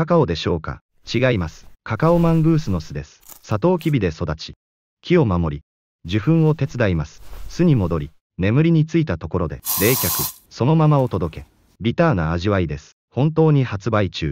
カカオでしょうか違います。カカオマングースの巣です。サトウキビで育ち、木を守り、受粉を手伝います。巣に戻り、眠りについたところで冷却、そのままお届け。ビターな味わいです。本当に発売中。